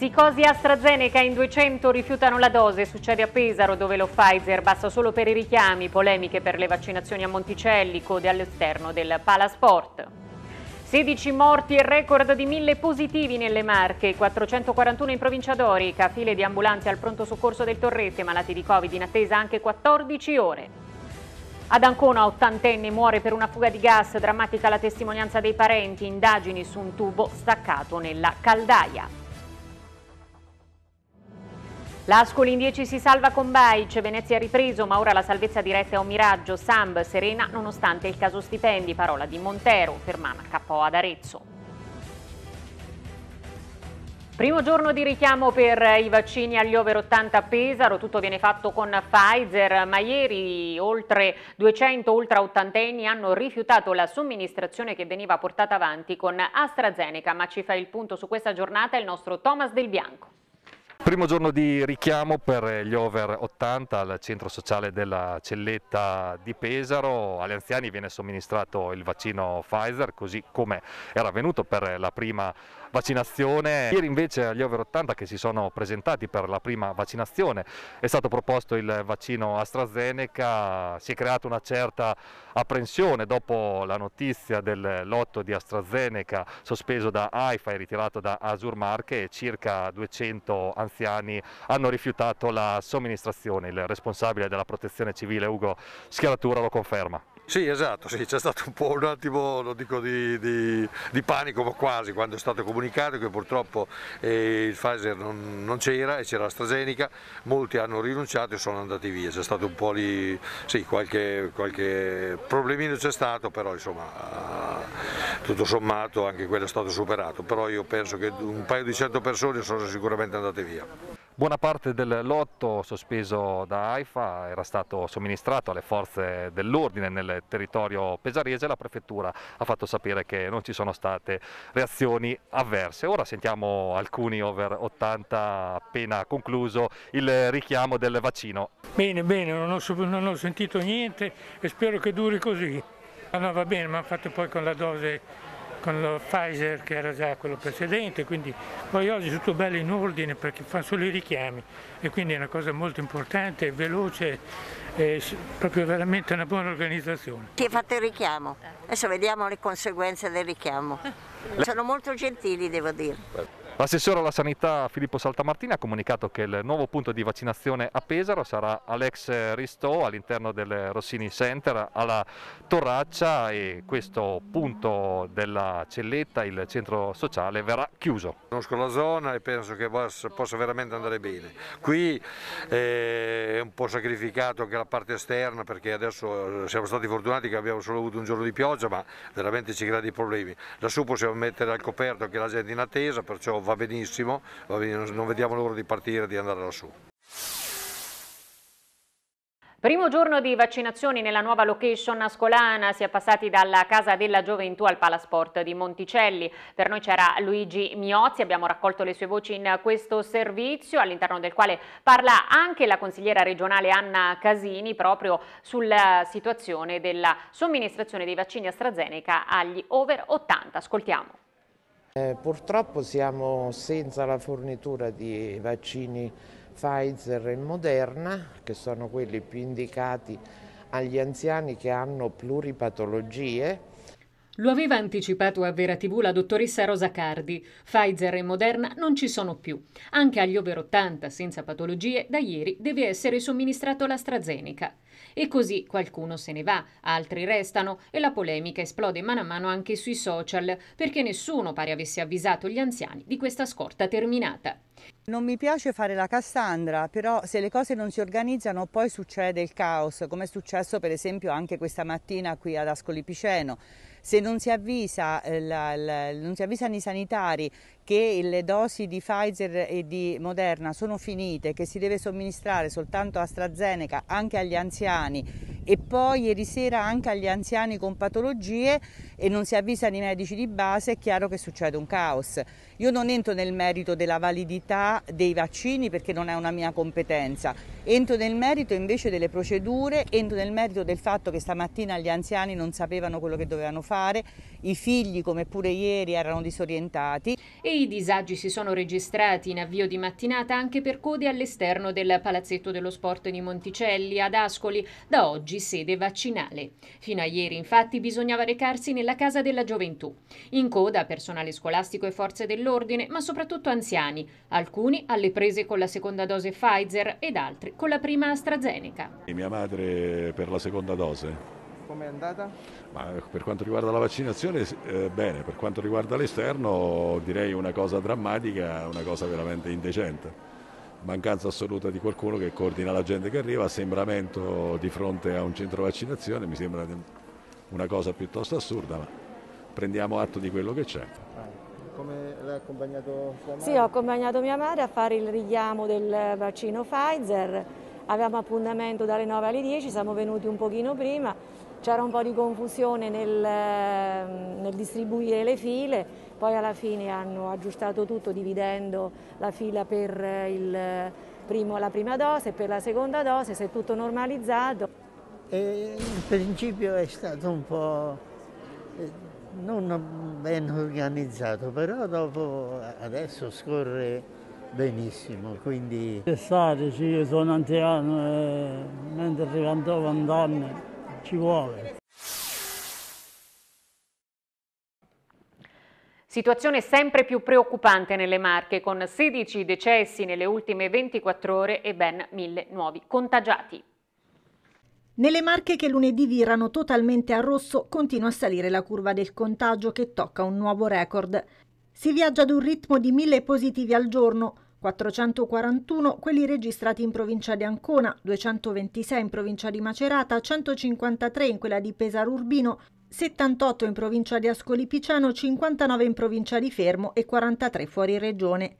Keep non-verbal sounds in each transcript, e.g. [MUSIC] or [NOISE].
Psicosi AstraZeneca in 200 rifiutano la dose, succede a Pesaro dove lo Pfizer basta solo per i richiami, polemiche per le vaccinazioni a Monticelli, code all'esterno del Palasport. 16 morti e record di 1000 positivi nelle Marche, 441 in provincia d'Orica, file di ambulanze al pronto soccorso del Torrese, malati di Covid in attesa anche 14 ore. Ad Ancona, ottantenne, muore per una fuga di gas, drammatica la testimonianza dei parenti, indagini su un tubo staccato nella caldaia. L'Ascoli in 10 si salva con Baic, Venezia ripreso ma ora la salvezza diretta è un miraggio, Samb serena nonostante il caso stipendi, parola di Montero, Fermana KO ad Arezzo. Primo giorno di richiamo per i vaccini agli over 80 a Pesaro, tutto viene fatto con Pfizer, ma ieri oltre 200 ultraottantenni hanno rifiutato la somministrazione che veniva portata avanti con AstraZeneca, ma ci fa il punto su questa giornata il nostro Thomas Del Bianco. Primo giorno di richiamo per gli over 80 al centro sociale della Celletta di Pesaro. Agli anziani viene somministrato il vaccino Pfizer, così come era avvenuto per la prima vaccinazione. Ieri invece agli over 80 che si sono presentati per la prima vaccinazione è stato proposto il vaccino AstraZeneca, si è creata una certa apprensione dopo la notizia del lotto di AstraZeneca sospeso da AIFA e ritirato da Azur Marche e circa 200 anziani hanno rifiutato la somministrazione. Il responsabile della protezione civile Ugo Schiaratura lo conferma. Sì, esatto, sì, c'è stato un po' un attimo di, di, di, panico, ma quasi, quando è stato comunicato che purtroppo eh, il Pfizer non, non c'era e c'era AstraZeneca, molti hanno rinunciato e sono andati via, c'è stato un po' lì, sì, qualche, qualche problemino c'è stato, però insomma tutto sommato anche quello è stato superato, però io penso che un paio di cento persone sono sicuramente andate via. Buona parte del lotto sospeso da AIFA era stato somministrato alle forze dell'ordine nel territorio pesarese e la prefettura ha fatto sapere che non ci sono state reazioni avverse. Ora sentiamo alcuni over 80 appena concluso il richiamo del vaccino. Bene, bene, non ho, non ho sentito niente e spero che duri così. Ah, no, va bene, ma fate poi con la dose con lo Pfizer che era già quello precedente, quindi poi oggi è tutto bello in ordine perché fa solo i richiami e quindi è una cosa molto importante, veloce, è proprio veramente una buona organizzazione. Ti ha fatto il richiamo? Adesso vediamo le conseguenze del richiamo. [LAUGHS] Sono molto gentili devo dire. L'assessore alla sanità Filippo Saltamartini ha comunicato che il nuovo punto di vaccinazione a Pesaro sarà Alex Ristò all'interno del Rossini Center alla Torraccia e questo punto della Celletta, il centro sociale, verrà chiuso. Conosco la zona e penso che possa veramente andare bene. Qui eh, è un po' sacrificato anche la parte esterna perché adesso eh, siamo stati fortunati che abbiamo solo avuto un giorno di pioggia ma veramente ci crea dei problemi. Lassù possiamo mettere al coperto anche la gente in attesa, perciò va va benissimo, va benissimo, non vediamo l'ora di partire, di andare lassù. Primo giorno di vaccinazioni nella nuova location ascolana, si è passati dalla Casa della Gioventù al Palasport di Monticelli. Per noi c'era Luigi Miozzi, abbiamo raccolto le sue voci in questo servizio all'interno del quale parla anche la consigliera regionale Anna Casini proprio sulla situazione della somministrazione dei vaccini AstraZeneca agli over 80. Ascoltiamo. Eh, purtroppo siamo senza la fornitura di vaccini Pfizer e Moderna, che sono quelli più indicati agli anziani che hanno pluripatologie. Lo aveva anticipato a Vera TV la dottoressa Rosa Cardi. Pfizer e Moderna non ci sono più. Anche agli over 80 senza patologie, da ieri deve essere somministrato l'AstraZeneca. E così qualcuno se ne va, altri restano e la polemica esplode mano a mano anche sui social, perché nessuno pare avesse avvisato gli anziani di questa scorta terminata. Non mi piace fare la Cassandra, però se le cose non si organizzano poi succede il caos, come è successo per esempio anche questa mattina qui ad Ascoli Piceno se non si, avvisa, eh, la, la, non si avvisano i sanitari che le dosi di Pfizer e di Moderna sono finite, che si deve somministrare soltanto AstraZeneca anche agli anziani e poi ieri sera anche agli anziani con patologie e non si avvisano i medici di base, è chiaro che succede un caos. Io non entro nel merito della validità dei vaccini perché non è una mia competenza, entro nel merito invece delle procedure, entro nel merito del fatto che stamattina gli anziani non sapevano quello che dovevano fare fare, i figli come pure ieri erano disorientati. E i disagi si sono registrati in avvio di mattinata anche per code all'esterno del Palazzetto dello Sport di Monticelli ad Ascoli, da oggi sede vaccinale. Fino a ieri infatti bisognava recarsi nella Casa della Gioventù. In coda personale scolastico e forze dell'ordine, ma soprattutto anziani, alcuni alle prese con la seconda dose Pfizer ed altri con la prima AstraZeneca. E mia madre per la seconda dose com'è andata? Ma eh, per quanto riguarda la vaccinazione eh, bene, per quanto riguarda l'esterno direi una cosa drammatica, una cosa veramente indecente. Mancanza assoluta di qualcuno che coordina la gente che arriva, assembramento di fronte a un centro vaccinazione, mi sembra una cosa piuttosto assurda, ma prendiamo atto di quello che c'è. Ah, come l'ha accompagnato sua madre? Sì, ho accompagnato mia madre a fare il richiamo del vaccino Pfizer avevamo appuntamento dalle 9 alle 10, siamo venuti un pochino prima c'era un po' di confusione nel, ehm, nel, distribuire le file, poi alla fine hanno aggiustato tutto dividendo la fila per il primo, la prima dose e per la seconda dose, si è tutto normalizzato. Il principio è stato un po' eh, non ben organizzato, però dopo adesso scorre benissimo. Quindi... È stato, sì, io sono anziano, eh, mentre 50 anni ci vuole. Situazione sempre più preoccupante nelle Marche, con 16 decessi nelle ultime 24 ore e ben 1000 nuovi contagiati. Nelle Marche che lunedì virano totalmente a rosso continua a salire la curva del contagio che tocca un nuovo record. Si viaggia ad un ritmo di 1000 positivi al giorno, 441 quelli registrati in provincia di Ancona, 226 in provincia di Macerata, 153 in quella di Pesaro Urbino, 78 in provincia di Ascoli Piceno, 59 in provincia di Fermo e 43 fuori regione.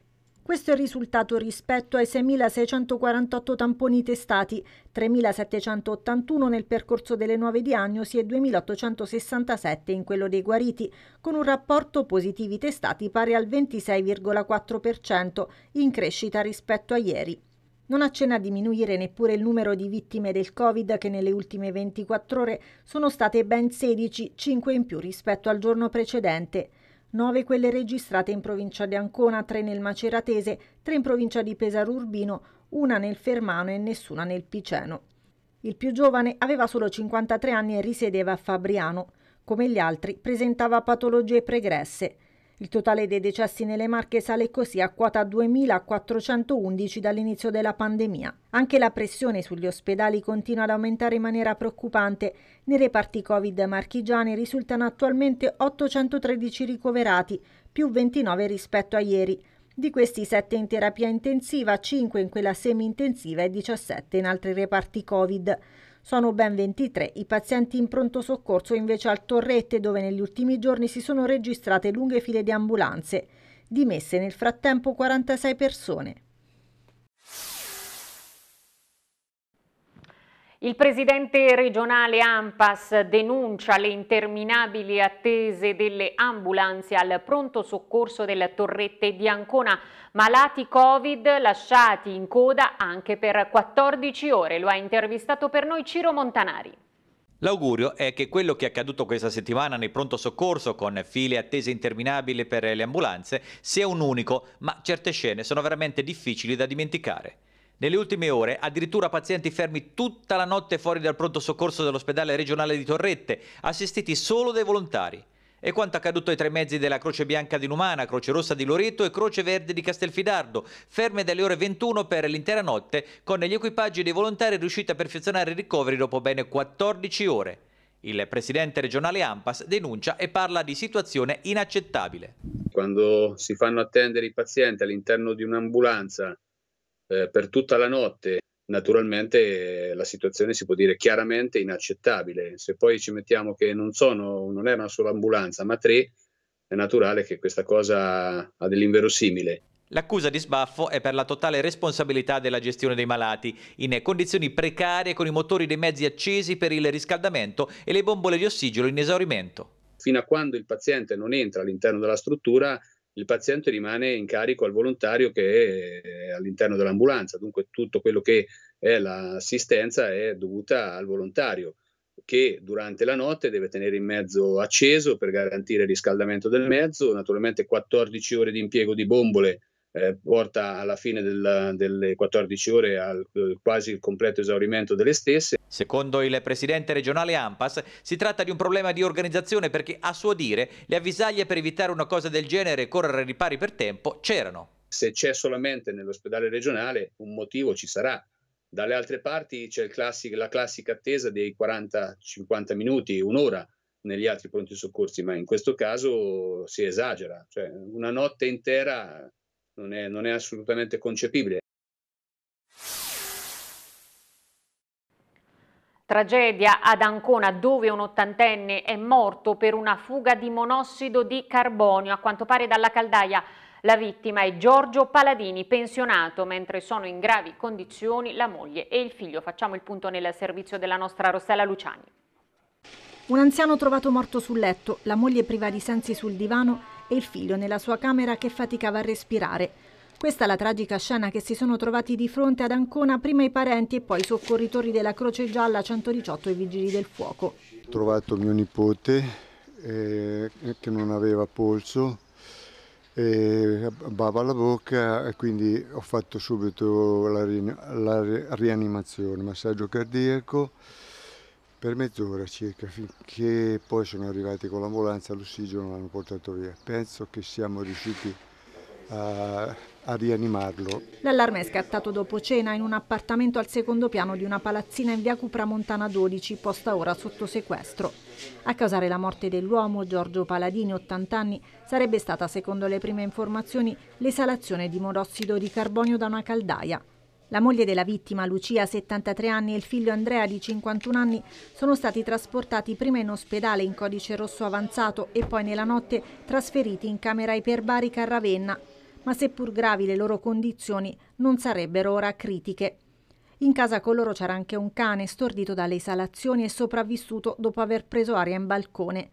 Questo è il risultato rispetto ai 6.648 tamponi testati, 3.781 nel percorso delle nuove diagnosi e 2.867 in quello dei guariti, con un rapporto positivi testati pari al 26,4%, in crescita rispetto a ieri. Non accenna a diminuire neppure il numero di vittime del Covid che nelle ultime 24 ore sono state ben 16, 5 in più rispetto al giorno precedente. 9 quelle registrate in provincia di Ancona, 3 nel Maceratese, 3 in provincia di Pesaro Urbino, una nel Fermano e nessuna nel Piceno. Il più giovane aveva solo 53 anni e risiedeva a Fabriano. Come gli altri presentava patologie pregresse. Il totale dei decessi nelle Marche sale così a quota 2.411 dall'inizio della pandemia. Anche la pressione sugli ospedali continua ad aumentare in maniera preoccupante. Nei reparti Covid marchigiani risultano attualmente 813 ricoverati, più 29 rispetto a ieri. Di questi 7 in terapia intensiva, 5 in quella semi-intensiva e 17 in altri reparti Covid. Sono ben 23 i pazienti in pronto soccorso invece al Torrette dove negli ultimi giorni si sono registrate lunghe file di ambulanze. Dimesse nel frattempo 46 persone. Il presidente regionale Ampas denuncia le interminabili attese delle ambulanze al pronto soccorso delle Torrette di Ancona. Malati Covid lasciati in coda anche per 14 ore. Lo ha intervistato per noi Ciro Montanari. L'augurio è che quello che è accaduto questa settimana nel pronto soccorso con file e attese interminabili per le ambulanze sia un unico, ma certe scene sono veramente difficili da dimenticare. Nelle ultime ore, addirittura pazienti fermi tutta la notte fuori dal pronto soccorso dell'ospedale regionale di Torrette, assistiti solo dai volontari. E quanto accaduto ai tre mezzi della Croce Bianca di Numana, Croce Rossa di Loreto e Croce Verde di Castelfidardo, ferme dalle ore 21 per l'intera notte, con gli equipaggi dei volontari riusciti a perfezionare i ricoveri dopo bene 14 ore. Il presidente regionale Ampas denuncia e parla di situazione inaccettabile. Quando si fanno attendere i pazienti all'interno di un'ambulanza eh, per tutta la notte. Naturalmente eh, la situazione si può dire chiaramente inaccettabile. Se poi ci mettiamo che non, sono, non è una sola ambulanza, ma tre, è naturale che questa cosa ha dell'inverosimile. L'accusa di sbaffo è per la totale responsabilità della gestione dei malati, in condizioni precarie con i motori dei mezzi accesi per il riscaldamento e le bombole di ossigeno in esaurimento. Fino a quando il paziente non entra all'interno della struttura, il paziente rimane in carico al volontario che è eh, all'interno dell'ambulanza, dunque tutto quello che è l'assistenza è dovuta al volontario che durante la notte deve tenere il mezzo acceso per garantire il riscaldamento del mezzo, naturalmente 14 ore di impiego di bombole eh, porta alla fine del, delle 14 ore al eh, quasi il completo esaurimento delle stesse. Secondo il presidente regionale Ampas si tratta di un problema di organizzazione perché a suo dire le avvisaglie per evitare una cosa del genere e correre ripari per tempo c'erano. Se c'è solamente nell'ospedale regionale un motivo ci sarà. Dalle altre parti c'è classic, la classica attesa dei 40-50 minuti, un'ora negli altri pronti soccorsi, ma in questo caso si esagera, cioè una notte intera non è, non è assolutamente concepibile. Tragedia ad Ancona dove un ottantenne è morto per una fuga di monossido di carbonio, a quanto pare dalla caldaia. La vittima è Giorgio Paladini, pensionato, mentre sono in gravi condizioni la moglie e il figlio. Facciamo il punto nel servizio della nostra Rossella Luciani. Un anziano trovato morto sul letto, la moglie priva di sensi sul divano e il figlio nella sua camera che faticava a respirare. Questa è la tragica scena che si sono trovati di fronte ad Ancona prima i parenti e poi i soccorritori della Croce Gialla 118 e i Vigili del Fuoco. Ho trovato mio nipote eh, che non aveva polso, eh, bava alla bocca e quindi ho fatto subito la, la rianimazione, massaggio cardiaco per mezz'ora circa finché poi sono arrivati con l'ambulanza, l'ossigeno l'hanno portato via. Penso che siamo riusciti a, a rianimarlo. L'allarme è scattato dopo cena in un appartamento al secondo piano di una palazzina in via Cupramontana 12, posta ora sotto sequestro. A causare la morte dell'uomo, Giorgio Paladini, 80 anni, sarebbe stata, secondo le prime informazioni, l'esalazione di monossido di carbonio da una caldaia. La moglie della vittima, Lucia, 73 anni, e il figlio Andrea, di 51 anni, sono stati trasportati prima in ospedale in codice rosso avanzato e poi nella notte trasferiti in camera iperbarica a Ravenna, ma seppur gravi le loro condizioni non sarebbero ora critiche. In casa con loro c'era anche un cane stordito dalle esalazioni e sopravvissuto dopo aver preso aria in balcone.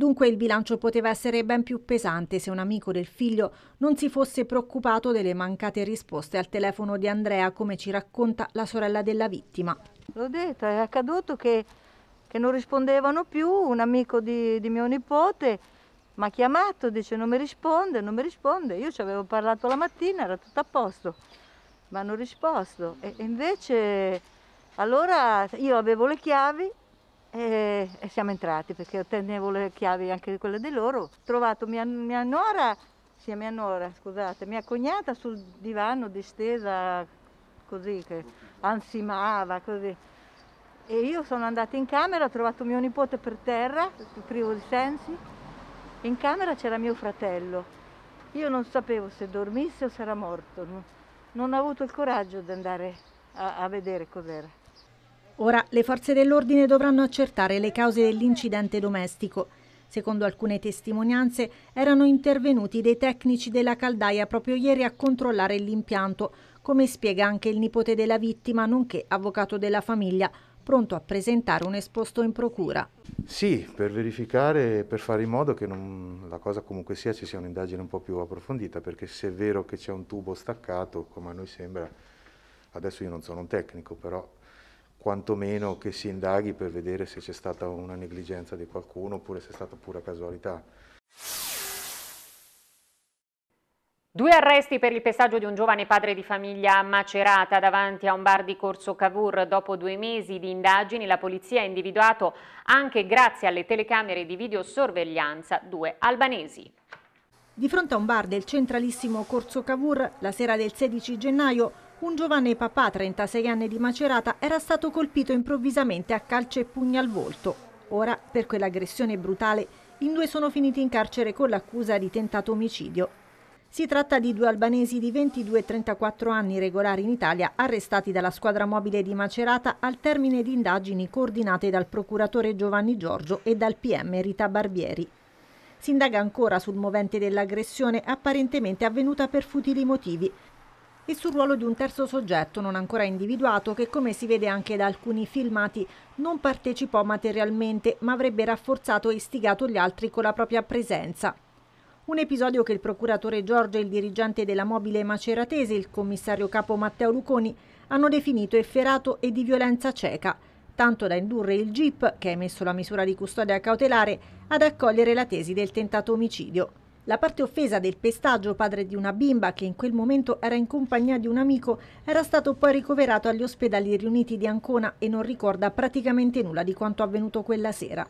Dunque il bilancio poteva essere ben più pesante se un amico del figlio non si fosse preoccupato delle mancate risposte al telefono di Andrea, come ci racconta la sorella della vittima. L'ho detto, è accaduto che, che non rispondevano più, un amico di, di mio nipote mi ha chiamato, dice non mi risponde, non mi risponde. Io ci avevo parlato la mattina, era tutto a posto, ma hanno risposto. E, e invece allora io avevo le chiavi e, e siamo entrati perché tenevo le chiavi anche quelle di loro. Ho trovato mia, mia nora, sì, mia nuora, scusate, mia cognata sul divano distesa così, che ansimava così. E io sono andata in camera, ho trovato mio nipote per terra, privo di sensi, in camera c'era mio fratello. Io non sapevo se dormisse o se era morto, non, non ho avuto il coraggio di andare a, a vedere cos'era. Ora le forze dell'ordine dovranno accertare le cause dell'incidente domestico. Secondo alcune testimonianze erano intervenuti dei tecnici della caldaia proprio ieri a controllare l'impianto, come spiega anche il nipote della vittima, nonché avvocato della famiglia, pronto a presentare un esposto in procura. Sì, per verificare, per fare in modo che non, la cosa comunque sia ci sia un'indagine un po' più approfondita, perché se è vero che c'è un tubo staccato, come a noi sembra, adesso io non sono un tecnico, però quantomeno che si indaghi per vedere se c'è stata una negligenza di qualcuno oppure se è stata pura casualità. Due arresti per il pestaggio di un giovane padre di famiglia a Macerata davanti a un bar di Corso Cavour. Dopo due mesi di indagini la polizia ha individuato, anche grazie alle telecamere di videosorveglianza, due albanesi. Di fronte a un bar del centralissimo Corso Cavour, la sera del 16 gennaio, un giovane papà, 36 anni di Macerata, era stato colpito improvvisamente a calce e pugni al volto. Ora, per quell'aggressione brutale, in due sono finiti in carcere con l'accusa di tentato omicidio. Si tratta di due albanesi di 22 e 34 anni regolari in Italia, arrestati dalla squadra mobile di Macerata al termine di indagini coordinate dal procuratore Giovanni Giorgio e dal PM Rita Barbieri. Si indaga ancora sul movente dell'aggressione apparentemente avvenuta per futili motivi, e sul ruolo di un terzo soggetto non ancora individuato che come si vede anche da alcuni filmati non partecipò materialmente ma avrebbe rafforzato e istigato gli altri con la propria presenza. Un episodio che il procuratore Giorgio e il dirigente della mobile maceratese, il commissario capo Matteo Luconi, hanno definito efferato e di violenza cieca, tanto da indurre il GIP, che ha emesso la misura di custodia cautelare, ad accogliere la tesi del tentato omicidio. La parte offesa del pestaggio, padre di una bimba che in quel momento era in compagnia di un amico, era stato poi ricoverato agli ospedali riuniti di Ancona e non ricorda praticamente nulla di quanto avvenuto quella sera.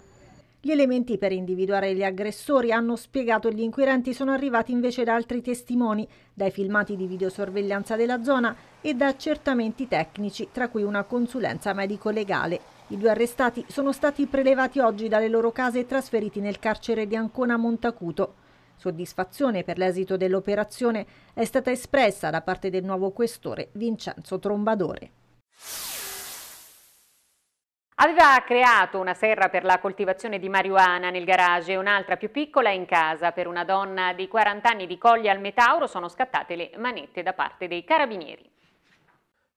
Gli elementi per individuare gli aggressori hanno spiegato gli inquirenti sono arrivati invece da altri testimoni, dai filmati di videosorveglianza della zona e da accertamenti tecnici, tra cui una consulenza medico-legale. I due arrestati sono stati prelevati oggi dalle loro case e trasferiti nel carcere di Ancona Montacuto. Soddisfazione per l'esito dell'operazione è stata espressa da parte del nuovo questore Vincenzo Trombadore aveva creato una serra per la coltivazione di marijuana nel garage e un'altra più piccola in casa. Per una donna di 40 anni di Coglia al Metauro sono scattate le manette da parte dei carabinieri.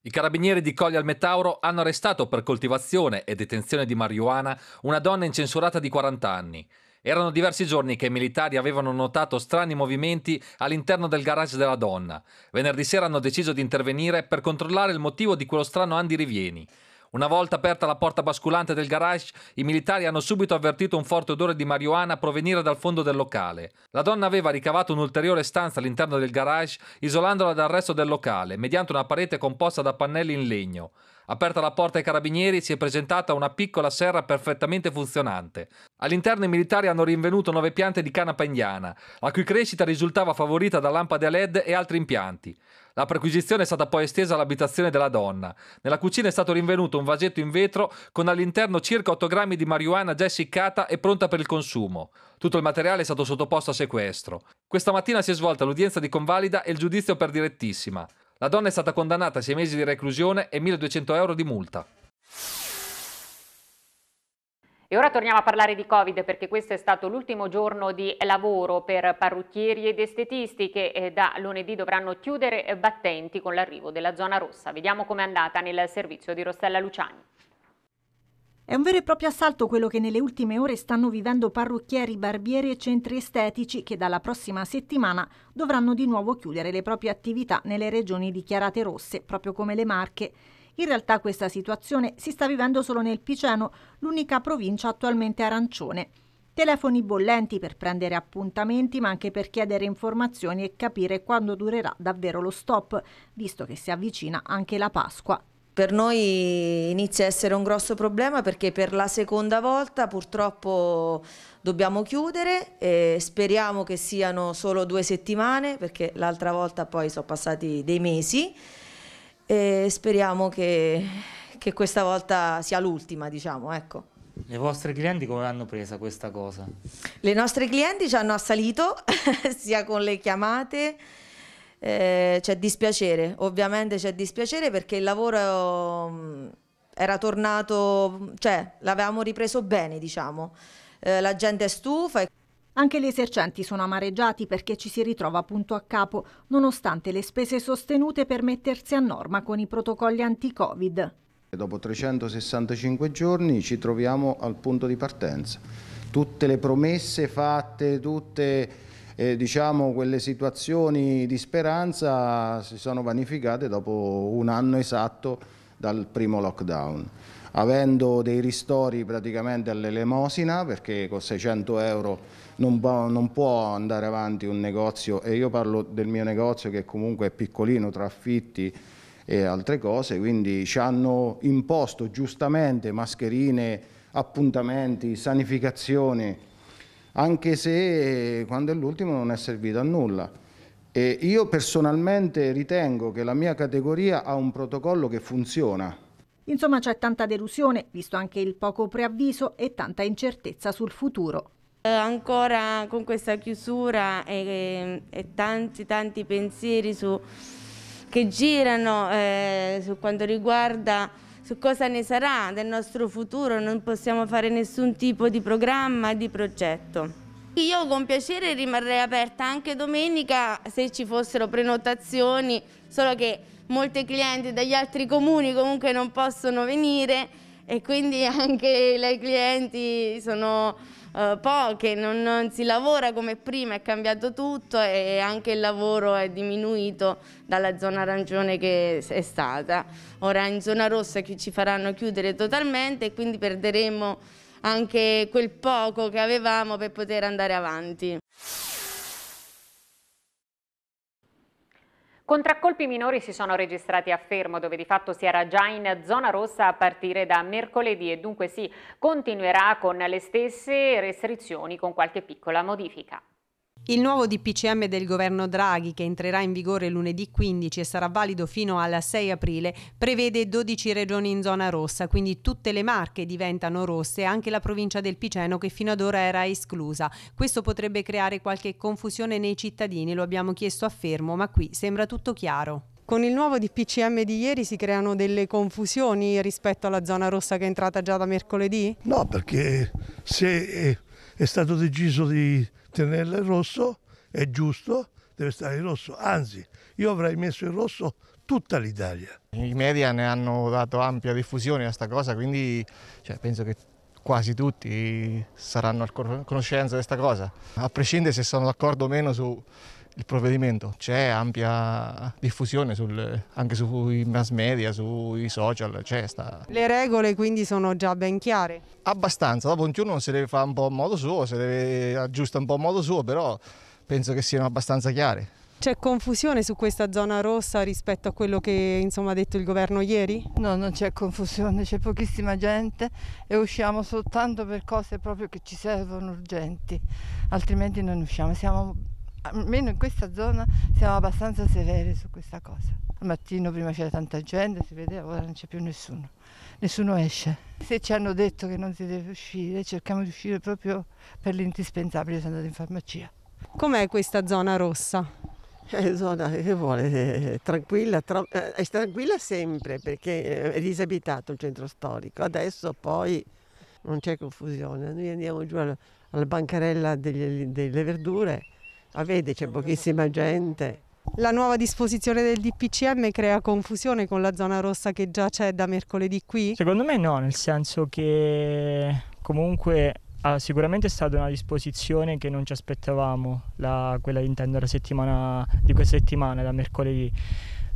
I carabinieri di Coglia al Metauro hanno arrestato per coltivazione e detenzione di marijuana una donna incensurata di 40 anni. Erano diversi giorni che i militari avevano notato strani movimenti all'interno del garage della donna. Venerdì sera hanno deciso di intervenire per controllare il motivo di quello strano Andy Rivieni. Una volta aperta la porta basculante del garage, i militari hanno subito avvertito un forte odore di marijuana provenire dal fondo del locale. La donna aveva ricavato un'ulteriore stanza all'interno del garage, isolandola dal resto del locale, mediante una parete composta da pannelli in legno. Aperta la porta ai carabinieri si è presentata una piccola serra perfettamente funzionante. All'interno i militari hanno rinvenuto nove piante di canapa indiana, la cui crescita risultava favorita da lampade a led e altri impianti. La perquisizione è stata poi estesa all'abitazione della donna. Nella cucina è stato rinvenuto un vasetto in vetro con all'interno circa 8 grammi di marijuana già essiccata e pronta per il consumo. Tutto il materiale è stato sottoposto a sequestro. Questa mattina si è svolta l'udienza di convalida e il giudizio per direttissima. La donna è stata condannata a 6 mesi di reclusione e 1200 euro di multa. E ora torniamo a parlare di Covid perché questo è stato l'ultimo giorno di lavoro per parrucchieri ed estetisti che eh, da lunedì dovranno chiudere battenti con l'arrivo della zona rossa. Vediamo com'è andata nel servizio di Rossella Luciani. È un vero e proprio assalto quello che nelle ultime ore stanno vivendo parrucchieri, barbieri e centri estetici che dalla prossima settimana dovranno di nuovo chiudere le proprie attività nelle regioni dichiarate rosse, proprio come le Marche. In realtà questa situazione si sta vivendo solo nel Piceno, l'unica provincia attualmente arancione. Telefoni bollenti per prendere appuntamenti, ma anche per chiedere informazioni e capire quando durerà davvero lo stop, visto che si avvicina anche la Pasqua per noi inizia a essere un grosso problema perché per la seconda volta purtroppo dobbiamo chiudere e speriamo che siano solo due settimane perché l'altra volta poi sono passati dei mesi e speriamo che, che questa volta sia l'ultima diciamo ecco. Le vostre clienti come hanno presa questa cosa? Le nostre clienti ci hanno assalito [LAUGHS] sia con le chiamate eh, c'è dispiacere, ovviamente c'è dispiacere perché il lavoro mm, era tornato, cioè l'avevamo ripreso bene diciamo, eh, la gente è stufa. E... Anche gli esercenti sono amareggiati perché ci si ritrova punto a capo, nonostante le spese sostenute per mettersi a norma con i protocolli anti-Covid. Dopo 365 giorni ci troviamo al punto di partenza. Tutte le promesse fatte, tutte eh, diciamo, quelle situazioni di speranza si sono vanificate dopo un anno esatto dal primo lockdown avendo dei ristori praticamente all'elemosina perché con 600 euro non può, non può, andare avanti un negozio e io parlo del mio negozio che comunque è piccolino tra affitti e altre cose quindi ci hanno imposto giustamente mascherine appuntamenti sanificazione anche se eh, quando è l'ultimo non è servito a nulla. E io personalmente ritengo che la mia categoria ha un protocollo che funziona. Insomma c'è tanta delusione, visto anche il poco preavviso e tanta incertezza sul futuro. Eh, ancora con questa chiusura e, eh, e, tanti tanti pensieri su, che girano eh, su quanto riguarda su cosa ne sarà del nostro futuro, non possiamo fare nessun tipo di programma di progetto. Io con piacere rimarrei aperta anche domenica se ci fossero prenotazioni, solo che molte clienti dagli altri comuni comunque non possono venire e quindi [LAUGHS] anche le clienti sono uh, poche, non, non, si lavora come prima, è cambiato tutto e anche il lavoro è diminuito dalla zona arancione che è stata. Ora in zona rossa ci faranno chiudere totalmente e quindi perderemo anche quel poco che avevamo per poter andare avanti. Contraccolpi minori si sono registrati a Fermo, dove di fatto si era già in zona rossa a partire da mercoledì e dunque si continuerà con le stesse restrizioni con qualche piccola modifica. Il nuovo DPCM del governo Draghi, che entrerà in vigore lunedì 15 e sarà valido fino al 6 aprile, prevede 12 regioni in zona rossa, quindi tutte le marche diventano rosse, anche la provincia del Piceno che fino ad ora era esclusa. Questo potrebbe creare qualche confusione nei cittadini, lo abbiamo chiesto a Fermo, ma qui sembra tutto chiaro. Con il nuovo DPCM di ieri si creano delle confusioni rispetto alla zona rossa che è entrata già da mercoledì? No, perché se è stato deciso di tenerla in rosso è giusto, deve stare in rosso. Anzi, io avrei messo in rosso tutta l'Italia. I media ne hanno dato ampia diffusione a questa cosa, quindi cioè, penso che quasi tutti saranno a conoscenza di questa cosa. A prescindere se sono d'accordo o meno su il provvedimento. C'è ampia diffusione sul, anche sui mass media, sui social. Sta... Le regole quindi sono già ben chiare? Abbastanza, dopo ognuno se le fa un po' a modo suo, se le aggiusta un po' a modo suo, però penso che siano abbastanza chiare. C'è confusione su questa zona rossa rispetto a quello che insomma, ha detto il governo ieri? No, non c'è confusione, c'è pochissima gente e usciamo soltanto per cose proprio che ci servono urgenti, altrimenti non usciamo, siamo almeno in questa zona siamo abbastanza severi su questa cosa. Al mattino prima c'era tanta gente, si vedeva, ora non c'è più nessuno, nessuno esce. Se ci hanno detto che non si deve uscire, cerchiamo di uscire proprio per l'indispensabile, sono andata in farmacia. Com'è questa zona rossa? È eh, zona che vuole, è eh, tranquilla, tra, eh, è tranquilla sempre perché è disabitato il centro storico, adesso poi non c'è confusione, noi andiamo giù alla, alla bancarella degli, delle verdure Ah, vedi, c'è certo. pochissima gente. La nuova disposizione del DPCM crea confusione con la zona rossa che già c'è da mercoledì qui? Secondo me no, nel senso che comunque ah, sicuramente è stata una disposizione che non ci aspettavamo, la, quella intendo la settimana di questa settimana, da mercoledì,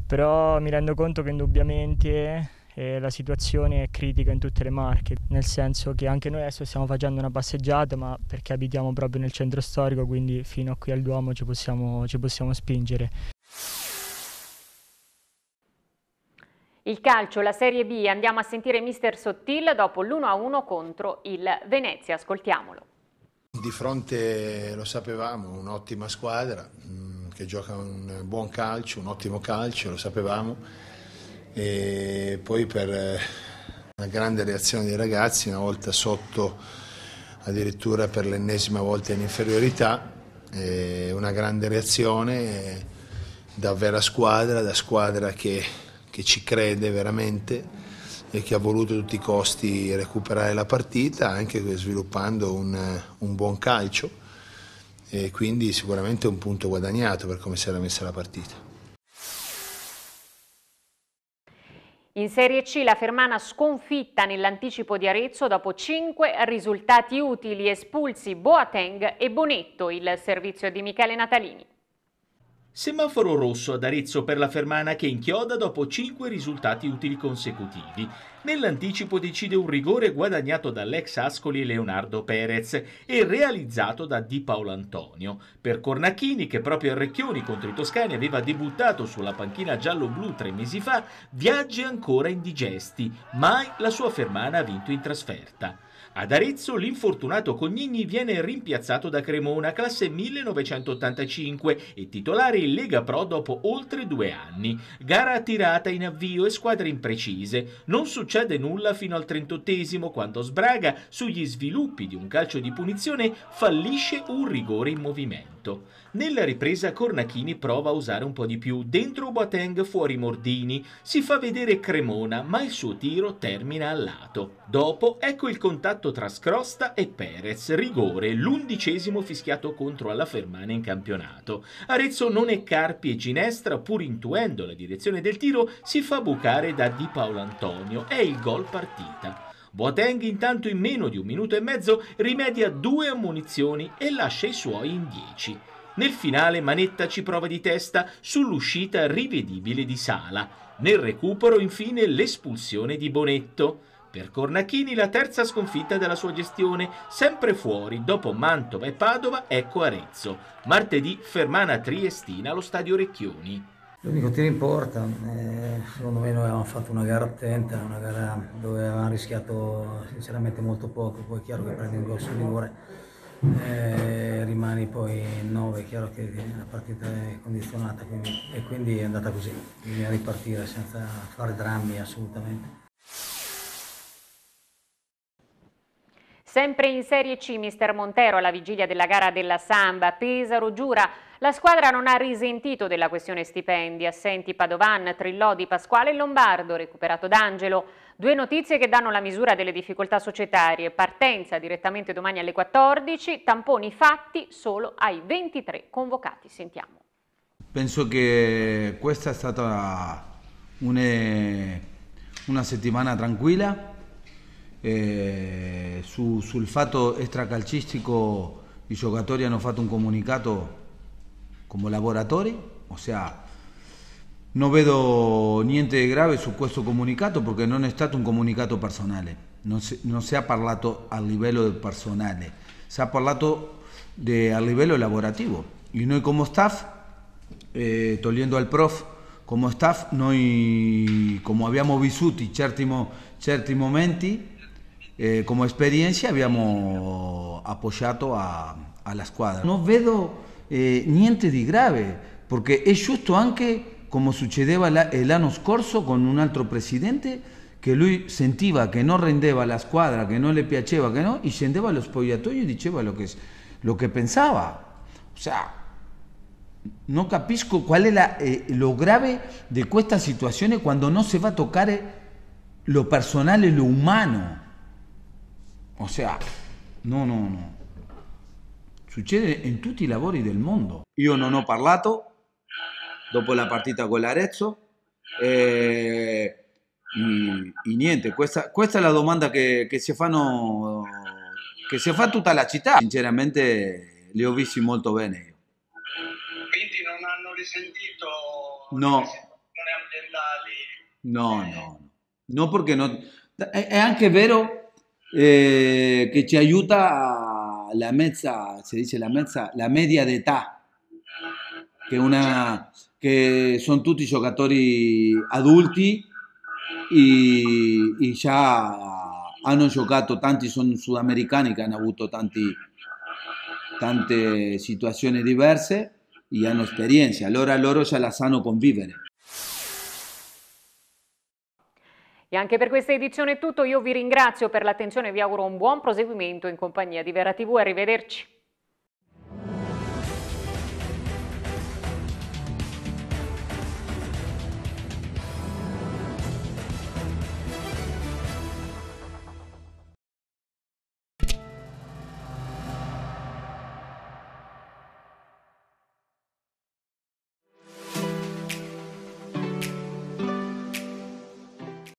però mi rendo conto che indubbiamente eh, la situazione è critica in tutte le Marche, nel senso che anche noi adesso stiamo facendo una passeggiata, ma perché abitiamo proprio nel centro storico, quindi fino a qui al Duomo ci possiamo, ci possiamo spingere. Il calcio, la Serie B, andiamo a sentire mister Sottil dopo l'1-1 contro il Venezia, ascoltiamolo. Di fronte, lo sapevamo, un'ottima squadra mm, che gioca un buon calcio, un ottimo calcio, lo sapevamo e poi per eh, una grande reazione dei ragazzi, una volta sotto addirittura per l'ennesima volta in inferiorità, una grande reazione da vera squadra, da squadra che, che ci crede veramente e che ha voluto a tutti i costi recuperare la partita, anche sviluppando un, un buon calcio e quindi sicuramente un punto guadagnato per come si era messa la partita. In Serie C la Fermana sconfitta nell'anticipo di Arezzo dopo 5 risultati utili espulsi Boateng e Bonetto, il servizio di Michele Natalini. Semaforo rosso ad Arezzo per la Fermana che inchioda dopo 5 risultati utili consecutivi. Nell'anticipo decide un rigore guadagnato dall'ex Ascoli Leonardo Perez e realizzato da Di Paolo Antonio. Per Cornacchini, che proprio a Recchioni contro i toscani aveva debuttato sulla panchina giallo-blu tre mesi fa, viaggi ancora indigesti. Mai la sua fermana ha vinto in trasferta. Ad Arezzo l'infortunato Cognini viene rimpiazzato da Cremona, classe 1985 e titolare in Lega Pro dopo oltre due anni. Gara tirata in avvio e squadre imprecise. Non succede succede nulla fino al 38 quando Sbraga, sugli sviluppi di un calcio di punizione, fallisce un rigore in movimento fatto. Nella ripresa Cornachini prova a usare un po' di più, dentro Boateng fuori Mordini, si fa vedere Cremona ma il suo tiro termina al lato. Dopo ecco il contatto tra Scrosta e Perez, rigore, l'undicesimo fischiato contro alla Fermana in campionato. Arezzo non è Carpi e Ginestra, pur intuendo la direzione del tiro, si fa bucare da Di Paolo Antonio, è il gol partita. Boateng intanto in meno di un minuto e mezzo rimedia due ammunizioni e lascia i suoi in 10. Nel finale Manetta ci prova di testa sull'uscita rivedibile di Sala. Nel recupero infine l'espulsione di Bonetto. Per Cornacchini la terza sconfitta della sua gestione, sempre fuori dopo Mantova e Padova, ecco Arezzo. Martedì Fermana Triestina allo stadio Recchioni. L'unico tiro in porta, eh, secondo me noi avevamo fatto una gara attenta, una gara dove avevamo rischiato sinceramente molto poco, poi è chiaro che prendi un gol sul rigore, eh, rimani poi in 9, è chiaro che la partita è condizionata quindi, e quindi è andata così, bisogna ripartire senza fare drammi assolutamente. Sempre in Serie C, mister Montero alla vigilia della gara della Samba, Pesaro giura la squadra non ha risentito della questione stipendi, assenti Padovan, Trillodi, Pasquale e Lombardo, recuperato D'Angelo. Due notizie che danno la misura delle difficoltà societarie, partenza direttamente domani alle 14, tamponi fatti solo ai 23 convocati. Sentiamo. Penso che questa è stata une, una settimana tranquilla. Eh, su, sul fatto extracalcistico i giocatori hanno fatto un comunicato Como laboratorio, o sea, no veo niente de grave su questo comunicato porque no è un comunicato personal, no se ha hablado parlato a nivel personal, se ha parlato de, a nivel laborativo. Y nosotros como staff, eh, al prof, como staff, no come abbiamo vissuto certi, momentos, certi momenti, eh, apoyado a abbiamo la alla squadra. Eh, niente de grave, porque es justo aunque como come el año scorso con un otro presidente que lui sentiva che non rendeva la escuadra, que no le piaceva, que no, y scendeva allo spogliatoio e diceva lo che, lo que pensaba O sea, no capisco qual è eh, lo grave de questa situaciones cuando no se va a tocar eh, lo personal personale, lo humano O sea, no, no, no. Succede in tutti i lavori del mondo. Io non ho parlato dopo la partita con l'Arezzo. E, mm, e, niente, questa, questa, è la domanda che, che si fanno che si fa tutta la città. Sinceramente li ho visti molto bene io. Quindi non hanno risentito no. le ambientali? No, no, no. No perché no. È anche vero eh, che ci aiuta a la mezza, si dice la mezza, la media d'età, che, una, che sono tutti giocatori adulti e, e già hanno giocato, tanti sono sudamericani che hanno avuto tanti, tante situazioni diverse e hanno esperienza, allora loro già la sanno convivere. E anche per questa edizione è tutto, io vi ringrazio per l'attenzione e vi auguro un buon proseguimento in compagnia di Vera TV, arrivederci.